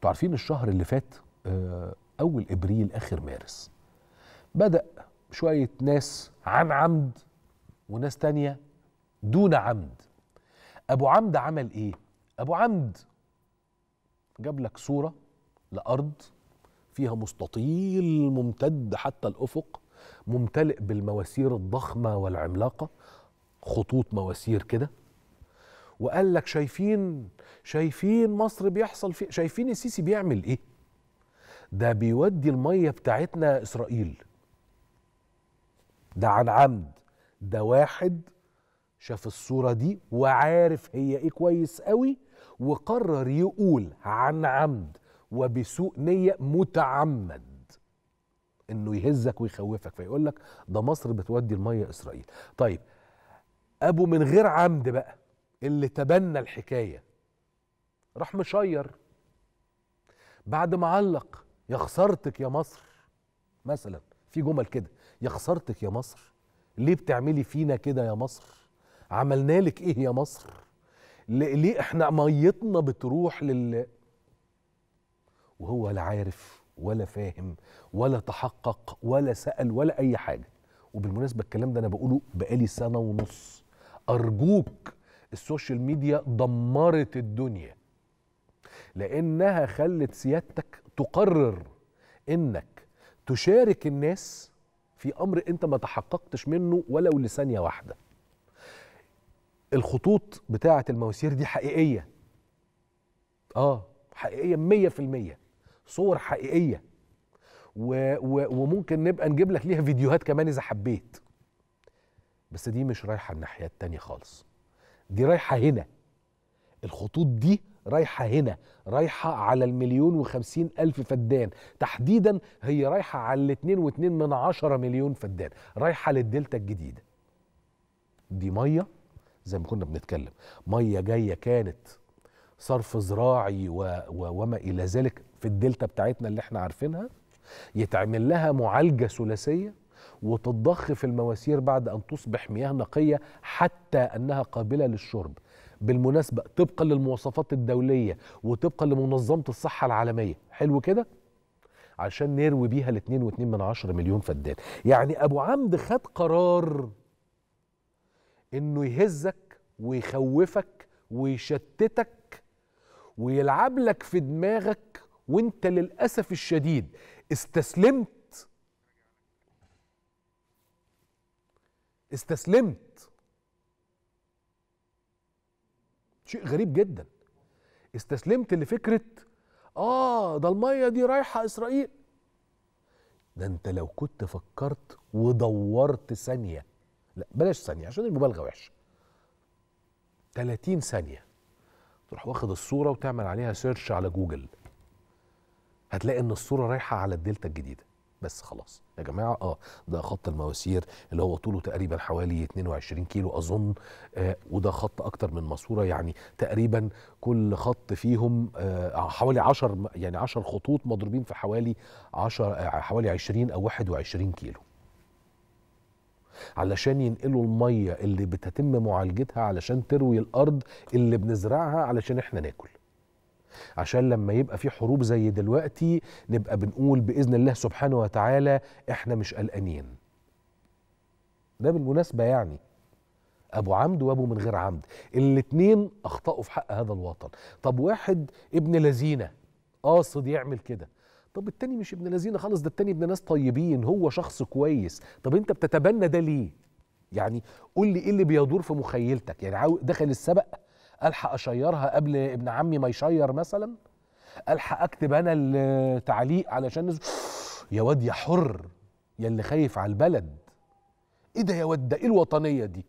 انتوا عارفين الشهر اللي فات آه، اول ابريل اخر مارس بدا شويه ناس عن عمد وناس تانية دون عمد ابو عمد عمل ايه ابو عمد جاب لك صوره لارض فيها مستطيل ممتد حتى الافق ممتلئ بالمواسير الضخمه والعملاقه خطوط مواسير كده وقال لك شايفين شايفين مصر بيحصل فيه شايفين السيسي بيعمل ايه ده بيودي الميه بتاعتنا اسرائيل ده عن عمد ده واحد شاف الصورة دي وعارف هي ايه كويس قوي وقرر يقول عن عمد وبسوء نية متعمد انه يهزك ويخوفك فيقول لك ده مصر بتودي المية اسرائيل طيب ابو من غير عمد بقى اللي تبنى الحكايه راح مشير بعد ما علق يا خسارتك يا مصر مثلا في جمل كده يا خسارتك يا مصر ليه بتعملي فينا كده يا مصر عملنا لك ايه يا مصر ليه احنا ميتنا بتروح لل وهو لا عارف ولا فاهم ولا تحقق ولا سأل ولا أي حاجة وبالمناسبة الكلام ده أنا بقوله بقالي سنة ونص أرجوك السوشيال ميديا دمرت الدنيا لانها خلت سيادتك تقرر انك تشارك الناس في امر انت ما تحققتش منه ولو لثانيه واحده الخطوط بتاعه المواسير دي حقيقيه اه حقيقيه مية في المية صور حقيقيه و و وممكن نبقى نجيب لك ليها فيديوهات كمان اذا حبيت بس دي مش رايحه الناحيه التانيه خالص دي رايحه هنا الخطوط دي رايحة هنا رايحة على المليون وخمسين ألف فدان تحديدا هي رايحة على الاتنين واتنين من عشرة مليون فدان رايحة للدلتا الجديدة دي مية زي ما كنا بنتكلم مية جاية كانت صرف زراعي و... و... وما إلى ذلك في الدلتا بتاعتنا اللي احنا عارفينها يتعمل لها معالجة ثلاثية وتتضخ في المواسير بعد أن تصبح مياه نقية حتى أنها قابلة للشرب بالمناسبة طبقا للمواصفات الدولية وطبقا لمنظمة الصحة العالمية حلو كده؟ عشان نروي بيها الاتنين واتنين من عشرة مليون فدان يعني أبو عمد خد قرار إنه يهزك ويخوفك ويشتتك ويلعب لك في دماغك وانت للأسف الشديد استسلمت استسلمت شيء غريب جدا استسلمت لفكره اه ده الميه دي رايحه اسرائيل ده انت لو كنت فكرت ودورت ثانيه لا بلاش ثانيه عشان المبالغه وحشه 30 ثانيه تروح واخد الصوره وتعمل عليها سيرش على جوجل هتلاقي ان الصوره رايحه على الدلتا الجديده بس خلاص يا جماعه اه ده خط المواسير اللي هو طوله تقريبا حوالي 22 كيلو اظن آه وده خط اكتر من ماسوره يعني تقريبا كل خط فيهم آه حوالي 10 يعني 10 خطوط مضروبين في حوالي 10 آه حوالي 20 او 21 كيلو علشان ينقلوا الميه اللي بتتم معالجتها علشان تروي الارض اللي بنزرعها علشان احنا ناكل عشان لما يبقى في حروب زي دلوقتي نبقى بنقول باذن الله سبحانه وتعالى احنا مش قلقانين ده بالمناسبه يعني ابو عمد وابو من غير عمد الاتنين اخطاوا في حق هذا الوطن طب واحد ابن لذينه قاصد يعمل كده طب التاني مش ابن لذينه خالص ده التاني ابن ناس طيبين هو شخص كويس طب انت بتتبنى ده ليه يعني قول لي ايه اللي بيدور في مخيلتك يعني دخل السبق الحق اشيرها قبل ابن عمي ما يشير مثلا الحق اكتب انا التعليق علشان يا واد يا حر يا اللي خايف على البلد ايه ده يا واد ده ايه الوطنيه دي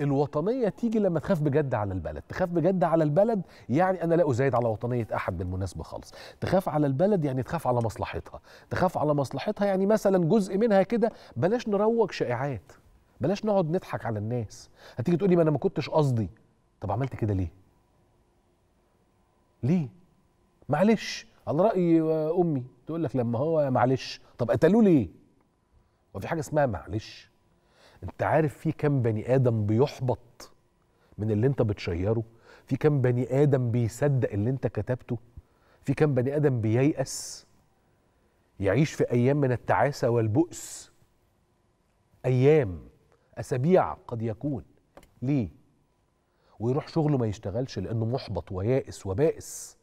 الوطنية تيجي لما تخاف بجد على البلد تخاف بجد على البلد يعني أنا لا أزايد على وطنية أحد بالمناسبة خالص تخاف على البلد يعني تخاف على مصلحتها تخاف على مصلحتها يعني مثلا جزء منها كده بلاش نروج شائعات بلاش نقعد نضحك على الناس هتيجي تقولي ما انا ما كنتش قصدي طب عملت كده ليه ليه معلش على راي امي تقول لك لما هو معلش طب قتلوه ليه هو في حاجه اسمها معلش انت عارف في كام بني ادم بيحبط من اللي انت بتشيره في كام بني ادم بيصدق اللي انت كتبته في كام بني ادم بييأس يعيش في ايام من التعاسه والبؤس ايام اسابيع قد يكون ليه ويروح شغله ما يشتغلش لانه محبط ويائس وبائس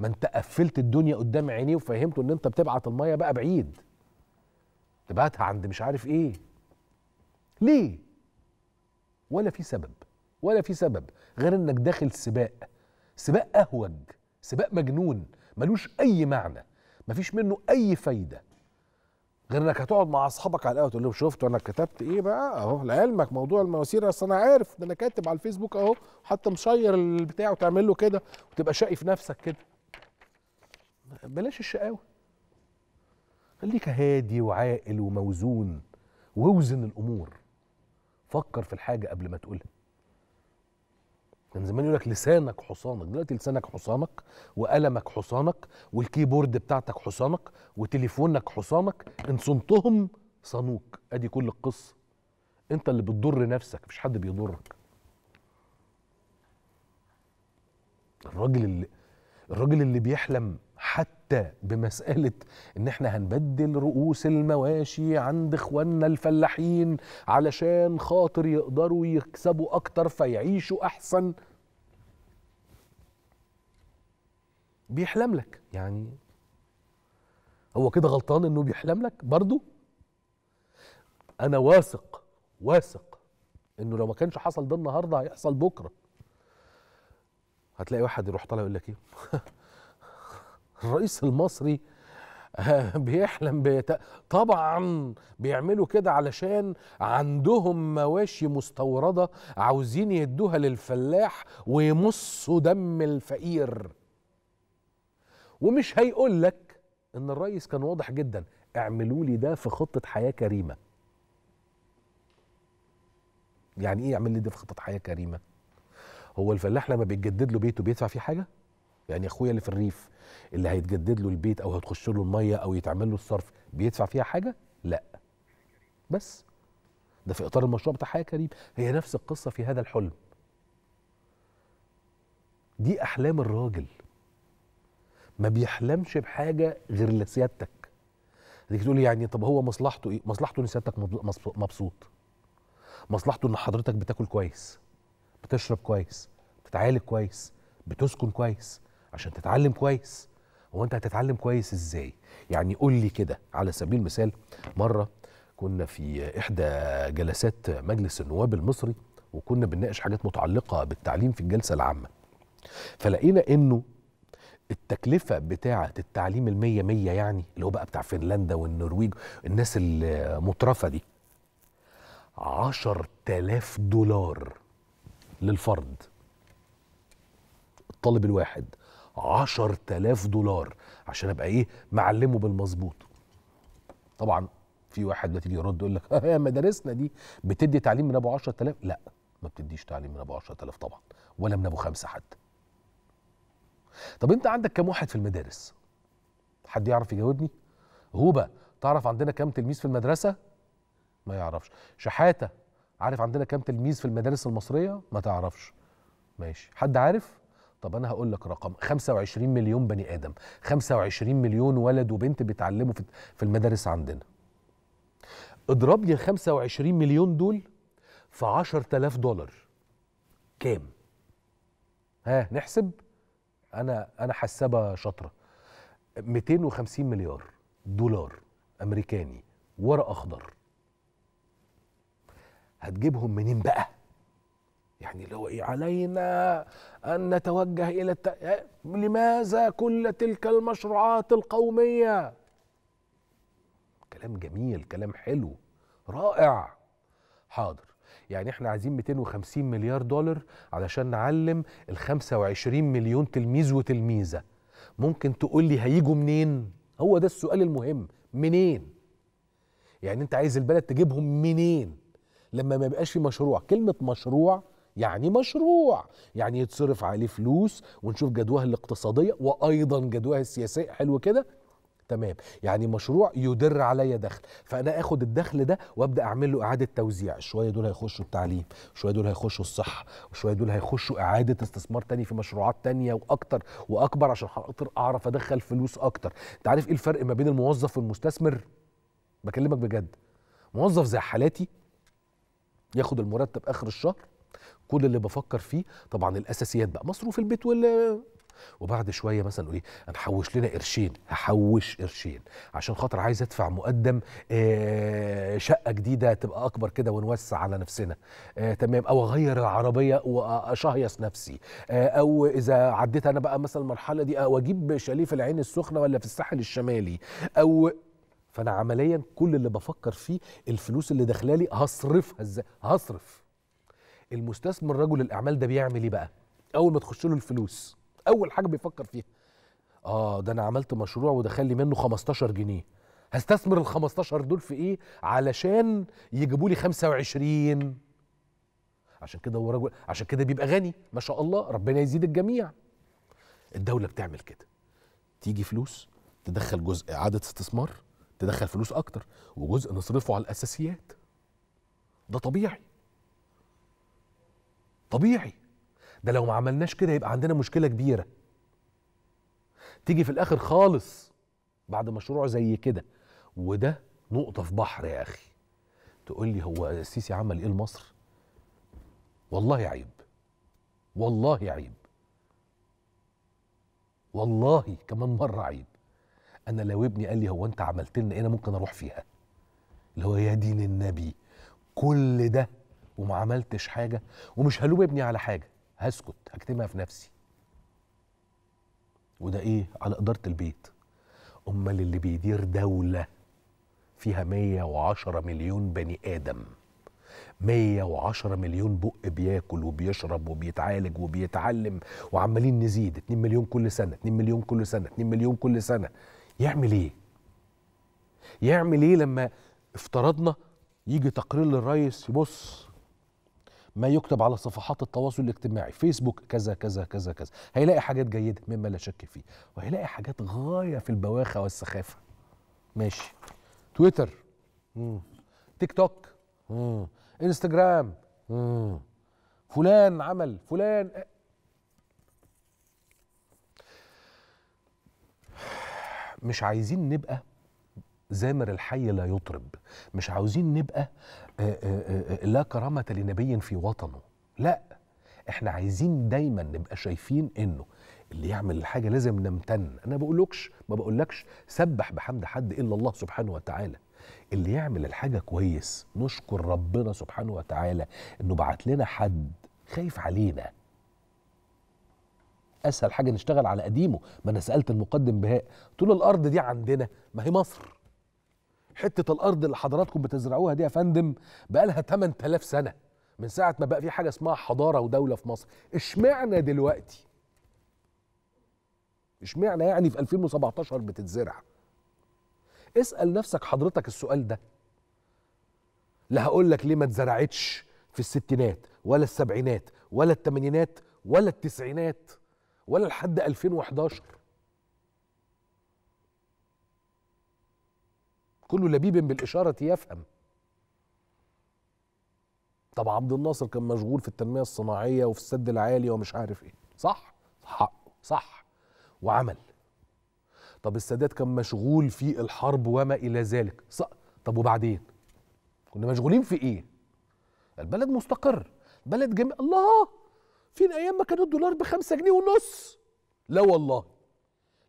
ما انت قفلت الدنيا قدام عينيه وفهمته ان انت بتبعت الميه بقى بعيد تبعتها عند مش عارف ايه ليه ولا في سبب ولا في سبب غير انك داخل سباق سباق اهوج سباق مجنون ملوش اي معنى مفيش منه اي فايده غير انك هتقعد مع اصحابك على القهوه تقول لهم شفت انا كتبت ايه بقى اهو لعلمك موضوع المواسير اصل انا عارف ده انا كاتب على الفيسبوك اهو حتى مشير البتاع وتعمل له كده وتبقى شقي في نفسك كده بلاش الشقاوه خليك هادي وعاقل وموزون ووزن الامور فكر في الحاجه قبل ما تقولها كان زمان يقول لك لسانك حصانك دلوقتي لسانك حصانك وقلمك حصانك والكيبورد بتاعتك حصانك وتليفونك حصانك ان صنتهم صانوك ادي كل القصه انت اللي بتضر نفسك مش حد بيضرك الراجل اللي الراجل اللي بيحلم حتى بمسألة إن إحنا هنبدل رؤوس المواشي عند إخواننا الفلاحين علشان خاطر يقدروا يكسبوا أكتر فيعيشوا أحسن بيحلم لك يعني هو كده غلطان إنه بيحلم لك برضه أنا واثق واثق إنه لو ما كانش حصل ده النهارده هيحصل بكرة هتلاقي واحد يروح طالع يقول لك إيه الرئيس المصري آه، بيحلم بيت... طبعا بيعملوا كده علشان عندهم مواشي مستورده عاوزين يدوها للفلاح ويمصوا دم الفقير ومش هيقول لك ان الرئيس كان واضح جدا اعملوا لي ده في خطه حياه كريمه يعني ايه اعمل لي ده في خطه حياه كريمه هو الفلاح لما بيتجدد له بيته بيدفع فيه حاجه يعني اخويا اللي في الريف اللي هيتجدد له البيت او هتخش له الميه او يتعمل له الصرف بيدفع فيها حاجه لا بس ده في اطار المشروع بتاع حياه كريم هي نفس القصه في هذا الحلم دي احلام الراجل ما بيحلمش بحاجه غير لسيادتك هتيجي تقول يعني طب هو مصلحته ايه مصلحته ان سيادتك مبسوط مصلحته ان حضرتك بتاكل كويس بتشرب كويس بتتعالج كويس بتسكن كويس عشان تتعلم كويس هو انت هتتعلم كويس ازاي يعني قول لي كده على سبيل المثال مره كنا في احدى جلسات مجلس النواب المصري وكنا بنناقش حاجات متعلقه بالتعليم في الجلسه العامه فلقينا انه التكلفة بتاعة التعليم المية مية يعني اللي هو بقى بتاع فنلندا والنرويج الناس المترفة دي عشر تلاف دولار للفرد الطالب الواحد 10000 دولار عشان ابقى ايه معلمه بالمظبوط طبعا في واحد ما تيجي يرد يقول لك مدارسنا دي بتدي تعليم من ابو 10000 لا ما بتديش تعليم من ابو 10000 طبعا ولا من ابو خمسه حتى طب انت عندك كم واحد في المدارس حد يعرف يجاوبني هوبا تعرف عندنا كم تلميذ في المدرسه ما يعرفش شحاته عارف عندنا كم تلميذ في المدارس المصريه ما تعرفش ماشي حد عارف طب انا هقول لك رقم 25 مليون بني ادم 25 مليون ولد وبنت بيتعلموا في المدارس عندنا اضرب لي 25 مليون دول في 10000 دولار كام ها نحسب انا انا حسابه شاطره 250 مليار دولار امريكاني ورق اخضر هتجيبهم منين بقى يعني لو إيه علينا أن نتوجه إلى الت... إيه، لماذا كل تلك المشروعات القومية كلام جميل كلام حلو رائع حاضر يعني احنا عايزين 250 مليار دولار علشان نعلم ال 25 مليون تلميذ وتلميذه ممكن تقول لي هيجوا منين هو ده السؤال المهم منين يعني انت عايز البلد تجيبهم منين لما ما يبقاش في مشروع كلمه مشروع يعني مشروع يعني يتصرف عليه فلوس ونشوف جدواه الاقتصادية وأيضا جدواه السياسية حلو كده تمام يعني مشروع يدر عليا دخل فانا اخد الدخل ده وابدا اعمل له اعاده توزيع شويه دول هيخشوا التعليم شويه دول هيخشوا الصحه وشويه دول هيخشوا اعاده استثمار تاني في مشروعات تانية واكتر واكبر عشان اقدر اعرف ادخل فلوس اكتر انت عارف ايه الفرق ما بين الموظف والمستثمر بكلمك بجد موظف زي حالاتي ياخد المرتب اخر الشهر كل اللي بفكر فيه طبعا الاساسيات بقى مصروف البيت وال وبعد شويه مثلا ايه هنحوش لنا قرشين هحوش قرشين عشان خاطر عايز ادفع مقدم آه شقه جديده تبقى اكبر كده ونوسع على نفسنا آه تمام او اغير العربيه واشهيص نفسي آه او اذا عديت انا بقى مثلا المرحله دي او آه، اجيب شاليه في العين السخنه ولا في الساحل الشمالي او فانا عمليا كل اللي بفكر فيه الفلوس اللي داخلالي هصرفها ازاي هصرف المستثمر رجل الاعمال ده بيعمل ايه بقى اول ما تخش له الفلوس اول حاجه بيفكر فيها اه ده انا عملت مشروع ودخل لي منه 15 جنيه هستثمر ال 15 دول في ايه علشان يجيبوا لي 25 عشان كده هو رجل عشان كده بيبقى غني ما شاء الله ربنا يزيد الجميع الدوله بتعمل كده تيجي فلوس تدخل جزء اعاده استثمار تدخل فلوس اكتر وجزء نصرفه على الاساسيات ده طبيعي طبيعي ده لو ما عملناش كده يبقى عندنا مشكله كبيره تيجي في الاخر خالص بعد مشروع زي كده وده نقطه في بحر يا اخي تقول لي هو السيسي عمل ايه لمصر والله عيب والله عيب والله كمان مره عيب انا لو ابني قال لي هو انت عملت لنا ايه انا ممكن اروح فيها اللي هو يا دين النبي كل ده وما عملتش حاجه ومش هلوم ابني على حاجه هسكت هكتمها في نفسي وده ايه على اداره البيت امال اللي بيدير دوله فيها 110 مليون بني ادم 110 مليون بق بياكل وبيشرب وبيتعالج وبيتعلم وعمالين نزيد 2 مليون كل سنه 2 مليون كل سنه 2 مليون كل سنه يعمل ايه يعمل ايه لما افترضنا يجي تقرير للرئيس يبص ما يكتب على صفحات التواصل الاجتماعي فيسبوك كذا كذا كذا كذا هيلاقي حاجات جيده مما لا شك فيه وهيلاقي حاجات غايه في البواخه والسخافه ماشي تويتر مم. تيك توك مم. انستجرام مم. فلان عمل فلان آه. مش عايزين نبقى زامر الحي لا يطرب مش عاوزين نبقى آه، آه، آه، لا كرامة لنبي في وطنه لا احنا عايزين دايما نبقى شايفين انه اللي يعمل الحاجه لازم نمتن انا بقولكش ما بقولكش سبح بحمد حد الا الله سبحانه وتعالى اللي يعمل الحاجه كويس نشكر ربنا سبحانه وتعالى انه بعت لنا حد خايف علينا اسهل حاجه نشتغل على قديمه ما انا سالت المقدم بهاء قلت له الارض دي عندنا ما هي مصر حته الارض اللي حضراتكم بتزرعوها دي يا فندم بقى لها 8000 سنه من ساعه ما بقى في حاجه اسمها حضاره ودوله في مصر اشمعنى دلوقتي اشمعنى يعني في 2017 بتتزرع اسال نفسك حضرتك السؤال ده لا هقول لك ليه ما اتزرعتش في الستينات ولا السبعينات ولا الثمانينات ولا التسعينات ولا لحد 2011 كل لبيب بالإشارة يفهم طب عبد الناصر كان مشغول في التنمية الصناعية وفي السد العالي ومش عارف ايه صح صح صح وعمل طب السادات كان مشغول في الحرب وما إلى ذلك صح. طب وبعدين كنا مشغولين في ايه البلد مستقر بلد جميل الله فين ايام ما كان الدولار بخمسة جنيه ونص لا والله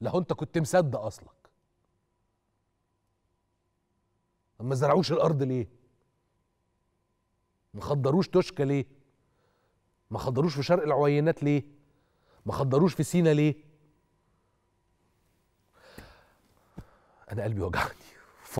لو انت كنت مصدق اصلا ما زرعوش الارض ليه ما خضروش توشكا ليه ما خضروش في شرق العوينات ليه ما خضروش في سينا ليه انا قلبي وجعني